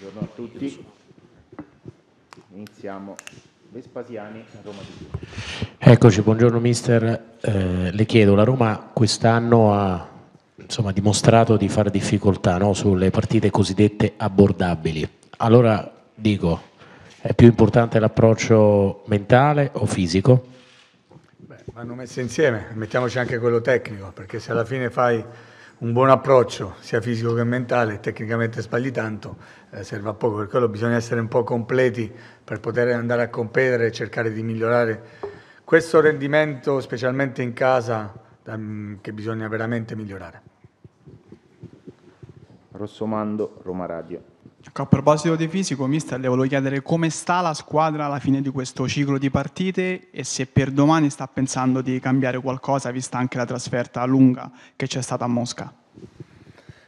Buongiorno a tutti. Iniziamo. Vespasiani, Roma di Eccoci, buongiorno mister. Eh, le chiedo, la Roma quest'anno ha insomma, dimostrato di fare difficoltà no? sulle partite cosiddette abbordabili. Allora dico, è più importante l'approccio mentale o fisico? Beh, vanno messe insieme, mettiamoci anche quello tecnico, perché se alla fine fai un buon approccio, sia fisico che mentale, tecnicamente sbagli tanto, eh, serve a poco, per quello bisogna essere un po' completi per poter andare a competere e cercare di migliorare questo rendimento, specialmente in casa, mm, che bisogna veramente migliorare. Rossomando, Roma Radio. A proposito di fisico, mister, le volevo chiedere come sta la squadra alla fine di questo ciclo di partite e se per domani sta pensando di cambiare qualcosa, vista anche la trasferta lunga che c'è stata a Mosca.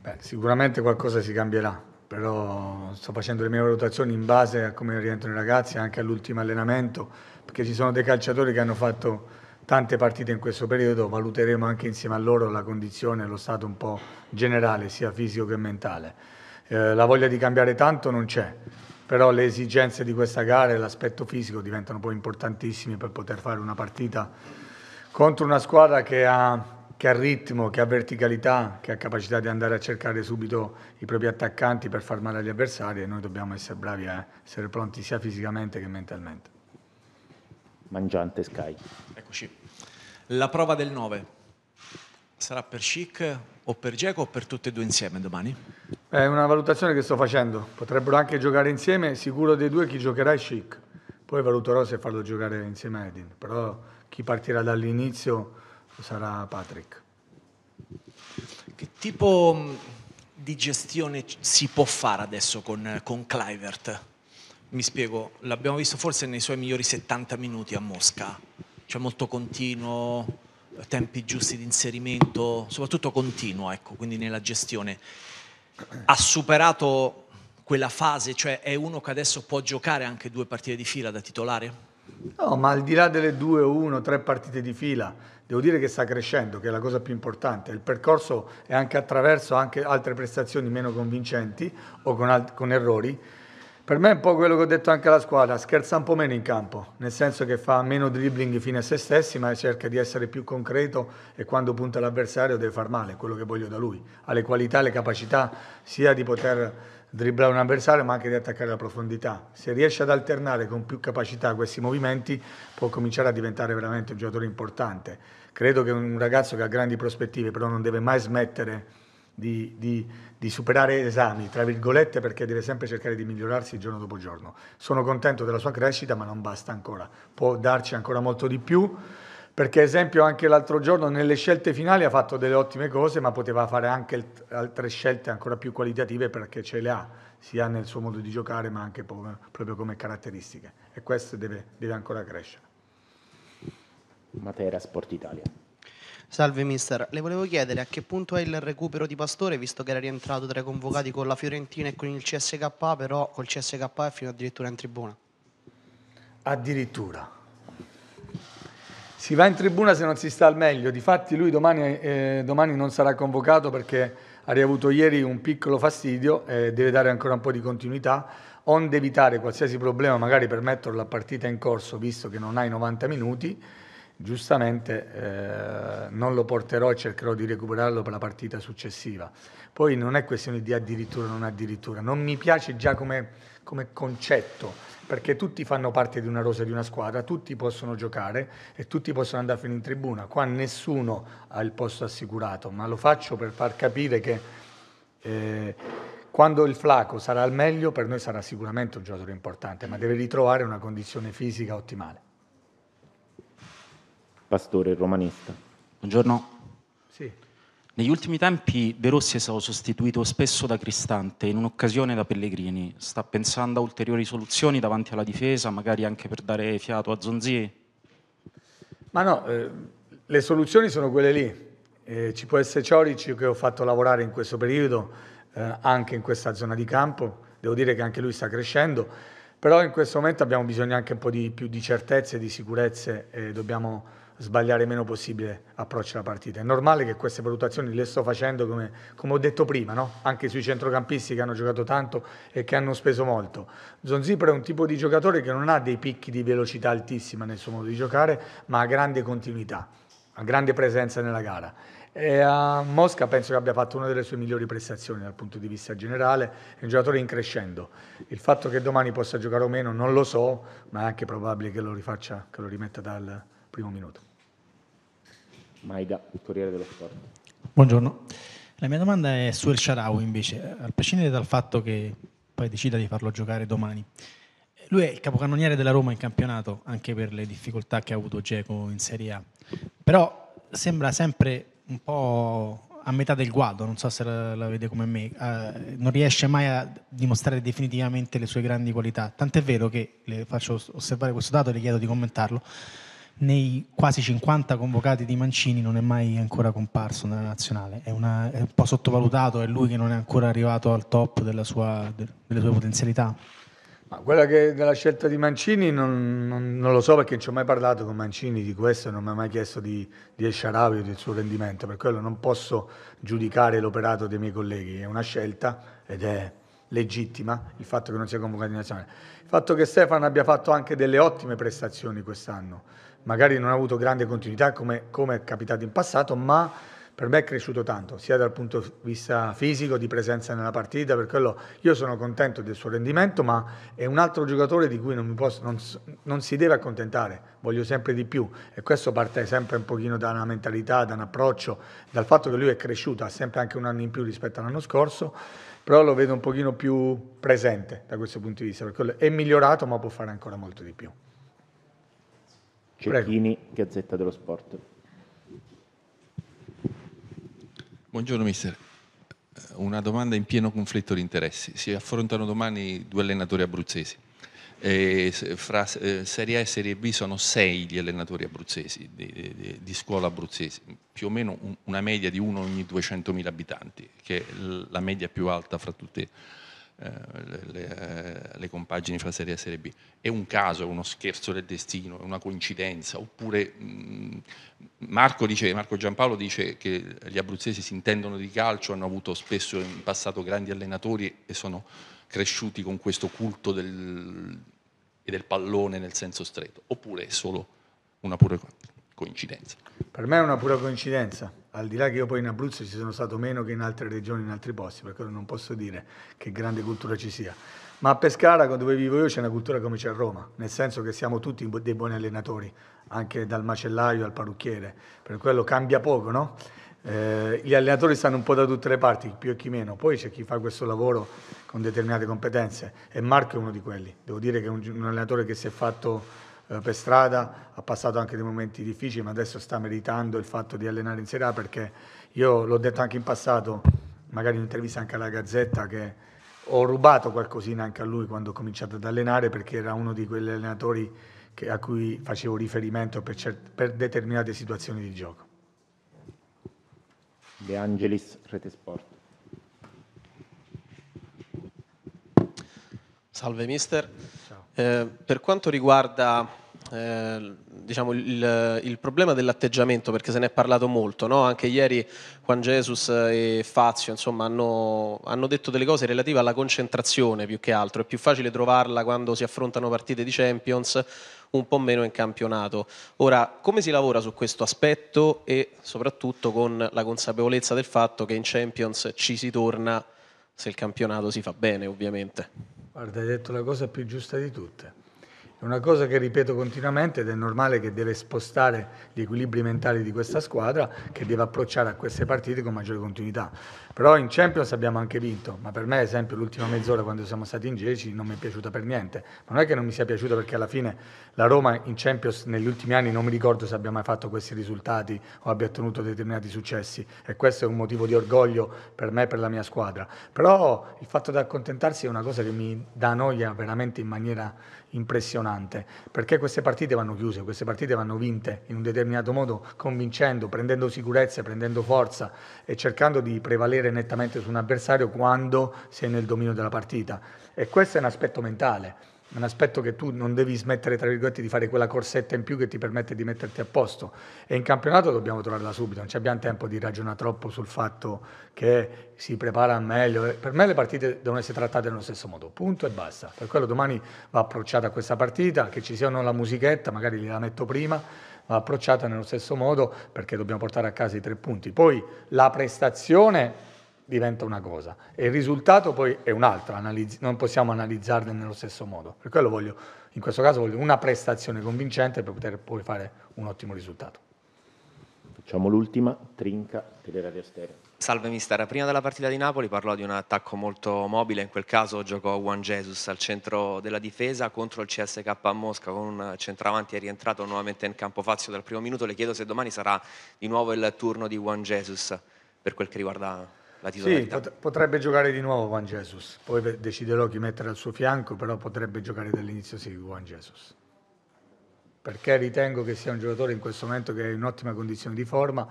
Beh, sicuramente qualcosa si cambierà, però sto facendo le mie valutazioni in base a come rientrano i ragazzi, anche all'ultimo allenamento, perché ci sono dei calciatori che hanno fatto tante partite in questo periodo, valuteremo anche insieme a loro la condizione, lo stato un po' generale, sia fisico che mentale. Eh, la voglia di cambiare tanto non c'è, però le esigenze di questa gara e l'aspetto fisico diventano poi importantissimi per poter fare una partita contro una squadra che ha che ha ritmo, che ha verticalità, che ha capacità di andare a cercare subito i propri attaccanti per far male agli avversari e noi dobbiamo essere bravi a essere pronti sia fisicamente che mentalmente. Mangiante Sky. Eccoci. La prova del 9. Sarà per Chic o per Geco o per tutte e due insieme domani? È una valutazione che sto facendo. Potrebbero anche giocare insieme, sicuro dei due chi giocherà è Chic. Poi valuterò se farlo giocare insieme a Edin, però chi partirà dall'inizio sarà Patrick. Che tipo mm, di gestione si può fare adesso con, con Clivert? Mi spiego, l'abbiamo visto forse nei suoi migliori 70 minuti a Mosca, cioè molto continuo, tempi giusti di inserimento, soprattutto continuo, ecco, quindi nella gestione. Ha superato quella fase, cioè è uno che adesso può giocare anche due partite di fila da titolare? No, ma al di là delle due o uno, tre partite di fila, devo dire che sta crescendo, che è la cosa più importante. Il percorso è anche attraverso anche altre prestazioni meno convincenti o con, con errori, per me è un po' quello che ho detto anche alla squadra, scherza un po' meno in campo, nel senso che fa meno dribbling fine a se stessi, ma cerca di essere più concreto e quando punta l'avversario deve far male, quello che voglio da lui. Ha le qualità, le capacità sia di poter dribblare un avversario ma anche di attaccare la profondità. Se riesce ad alternare con più capacità questi movimenti può cominciare a diventare veramente un giocatore importante. Credo che un ragazzo che ha grandi prospettive però non deve mai smettere di di, di, di, superare esami, tra virgolette, perché deve sempre cercare di migliorarsi giorno dopo giorno. Sono contento della sua crescita, ma non basta ancora, può darci ancora molto di più, perché esempio anche l'altro giorno nelle scelte finali ha fatto delle ottime cose, ma poteva fare anche altre scelte ancora più qualitative perché ce le ha, sia nel suo modo di giocare, ma anche proprio come caratteristiche. E questo deve, deve ancora crescere. Matera Sport Italia. Salve mister, le volevo chiedere a che punto è il recupero di Pastore visto che era rientrato tra i convocati con la Fiorentina e con il CSK, però col CSK è fino addirittura in tribuna. Addirittura. Si va in tribuna se non si sta al meglio, difatti lui domani, eh, domani non sarà convocato perché ha riavuto ieri un piccolo fastidio e eh, deve dare ancora un po' di continuità, onde evitare qualsiasi problema, magari per metterlo a partita in corso, visto che non hai 90 minuti, giustamente eh, non lo porterò e cercherò di recuperarlo per la partita successiva. Poi non è questione di addirittura o non addirittura, non mi piace già come, come, concetto, perché tutti fanno parte di una rosa di una squadra, tutti possono giocare e tutti possono andare fino in tribuna. Qua nessuno ha il posto assicurato, ma lo faccio per far capire che eh, quando il Flaco sarà al meglio, per noi sarà sicuramente un giocatore importante, ma deve ritrovare una condizione fisica ottimale pastore romanista. Buongiorno. Sì. Negli ultimi tempi De Rossi è stato sostituito spesso da Cristante, in un'occasione da Pellegrini. Sta pensando a ulteriori soluzioni davanti alla difesa, magari anche per dare fiato a Zonzi? Ma no, eh, le soluzioni sono quelle lì. Eh, ci può essere Cioric che ho fatto lavorare in questo periodo, eh, anche in questa zona di campo. Devo dire che anche lui sta crescendo però in questo momento abbiamo bisogno anche un po' di, più di certezze, di sicurezze e dobbiamo sbagliare il meno possibile approccio alla partita. È normale che queste valutazioni le sto facendo come, come ho detto prima, no? anche sui centrocampisti che hanno giocato tanto e che hanno speso molto. Zonzipro è un tipo di giocatore che non ha dei picchi di velocità altissima nel suo modo di giocare, ma ha grande continuità, ha grande presenza nella gara e a Mosca penso che abbia fatto una delle sue migliori prestazioni dal punto di vista generale, è un giocatore in crescendo. Il fatto che domani possa giocare o meno non lo so, ma è anche probabile che lo rifaccia, che lo rimetta dal primo minuto. Maida, il Corriere dello Sport. Buongiorno. La mia domanda è su El Sharau invece, a prescindere dal fatto che poi decida di farlo giocare domani. Lui è il capocannoniere della Roma in campionato, anche per le difficoltà che ha avuto Geco in Serie A. Però sembra sempre un po' a metà del guado, non so se la, la vede come me, eh, non riesce mai a dimostrare definitivamente le sue grandi qualità. Tant'è vero che le faccio osservare questo dato e le chiedo di commentarlo. Nei quasi 50 convocati di Mancini non è mai ancora comparso nella nazionale, è, una, è un po' sottovalutato, è lui che non è ancora arrivato al top sua, delle sue potenzialità. Ma quella che, della scelta di Mancini non, non, non, lo so perché non ci ho mai parlato con Mancini di questo, non mi ha mai chiesto di, di Esciarabi o del suo rendimento, per quello non posso giudicare l'operato dei miei colleghi, è una scelta ed è legittima il fatto che non sia convocato in nazionale. Il fatto che Stefano abbia fatto anche delle ottime prestazioni quest'anno, magari non ha avuto grande continuità come, come è capitato in passato, ma per me è cresciuto tanto, sia dal punto di vista fisico, di presenza nella partita, per quello io sono contento del suo rendimento, ma è un altro giocatore di cui non, posso, non, non si deve accontentare, voglio sempre di più e questo parte sempre un pochino da una mentalità, da un approccio, dal fatto che lui è cresciuto, ha sempre anche un anno in più rispetto all'anno scorso, però lo vedo un pochino più presente da questo punto di vista, perché è migliorato ma può fare ancora molto di più. Cecchini, Prego. Gazzetta dello Sport. Buongiorno mister. Eh, una domanda in pieno conflitto di interessi. Si affrontano domani due allenatori abruzzesi. E fra eh, Serie A e Serie B sono sei gli allenatori abruzzesi, di, di, di scuola abruzzese, più o meno una media di uno ogni 200.000 abitanti, che è la media più alta fra tutte eh, le, le, eh, le, compagini fra Serie A e Serie B. È un caso, è uno scherzo del destino, è una coincidenza? Oppure mh, mm, Marco, dice, Marco Giampaolo dice che gli abruzzesi si intendono di calcio, hanno avuto spesso in passato grandi allenatori e sono cresciuti con questo culto del, del pallone nel senso stretto. Oppure è solo una pura coincidenza. Per me è una pura coincidenza, al di là che io poi in Abruzzo ci sono stato meno che in altre regioni, in altri posti, per cui non posso dire che grande cultura ci sia. Ma a Pescara, dove vivo io, c'è una cultura come c'è a Roma, nel senso che siamo tutti dei buoni allenatori, anche dal macellaio al parrucchiere, per quello cambia poco, no? Eh, gli allenatori stanno un po' da tutte le parti, più e chi meno, poi c'è chi fa questo lavoro con determinate competenze e Marco è uno di quelli, devo dire che è un, un allenatore che si è fatto eh, per strada, ha passato anche dei momenti difficili, ma adesso sta meritando il fatto di allenare in Serie A perché io l'ho detto anche in passato, magari in intervista anche alla Gazzetta, che ho rubato qualcosina anche a lui quando ho cominciato ad allenare perché era uno di quegli allenatori che, a cui facevo riferimento per, cert- per determinate situazioni di gioco. De Angelis, Rete Sport. Salve mister. Eh, per quanto riguarda Ehm, diciamo, il, il, problema dell'atteggiamento, perché se ne è parlato molto, no? anche ieri Juan Jesus e Fazio insomma, hanno, hanno, detto delle cose relative alla concentrazione più che altro, è più facile trovarla quando si affrontano partite di Champions, un po' meno in campionato. Ora, come si lavora su questo aspetto e soprattutto con la consapevolezza del fatto che in Champions ci si torna se il campionato si fa bene ovviamente? Guarda, hai detto la cosa più giusta di tutte è una cosa che ripeto continuamente ed è normale che deve spostare gli equilibri mentali di questa squadra che deve approcciare a queste partite con maggiore continuità. Però in Champions abbiamo anche vinto, ma per me ad esempio l'ultima mezz'ora quando siamo stati in 10 non mi è piaciuta per niente. Ma non è che non mi sia piaciuta perché alla fine la Roma in Champions negli ultimi anni non mi ricordo se abbia mai fatto questi risultati o abbia ottenuto determinati successi e questo è un motivo di orgoglio per me e per la mia squadra. Però il fatto di accontentarsi è una cosa che mi dà noia veramente in maniera impressionante, perché queste partite vanno chiuse, queste partite vanno vinte in un determinato modo, convincendo, prendendo sicurezza, prendendo forza e cercando di prevalere nettamente su un avversario quando sei nel dominio della partita. E questo è un aspetto mentale un aspetto che tu non devi smettere, tra virgolette, di fare quella corsetta in più che ti permette di metterti a posto. E in campionato dobbiamo trovarla subito, non abbiamo tempo di ragionare troppo sul fatto che si prepara meglio. Per me le partite devono essere trattate nello stesso modo, punto e basta. Per quello domani va approcciata questa partita, che ci sia o non la musichetta, magari gliela metto prima, va approcciata nello stesso modo perché dobbiamo portare a casa i tre punti. Poi la prestazione diventa una cosa e il risultato poi è un'altra, non possiamo analizzarle nello stesso modo. Per quello voglio, in questo caso voglio una prestazione convincente per poter poi fare un ottimo risultato. Facciamo l'ultima, Trinca, Teleradio Stereo. Salve mister, prima della partita di Napoli parlò di un attacco molto mobile, in quel caso giocò Juan Jesus al centro della difesa contro il CSK a Mosca con un centravanti è rientrato nuovamente in campo Fazio dal primo minuto, le chiedo se domani sarà di nuovo il turno di Juan Jesus per quel che riguarda la titolarità. Sì, potrebbe giocare di nuovo Juan Jesus, poi deciderò chi mettere al suo fianco, però potrebbe giocare dall'inizio sì Juan Jesus. Perché ritengo che sia un giocatore in questo momento che è in ottima condizione di forma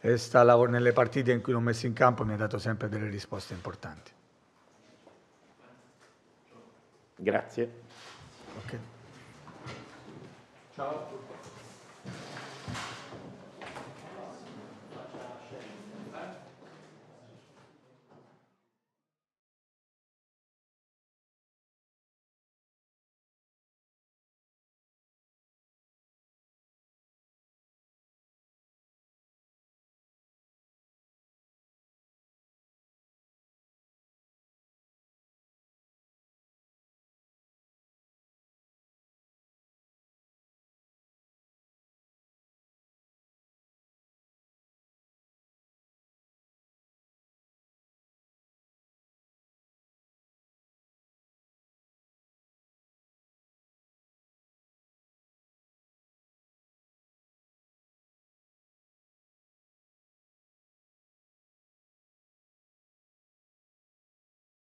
e sta nelle partite in cui l'ho messo in campo mi ha dato sempre delle risposte importanti. Grazie. Okay. Ciao.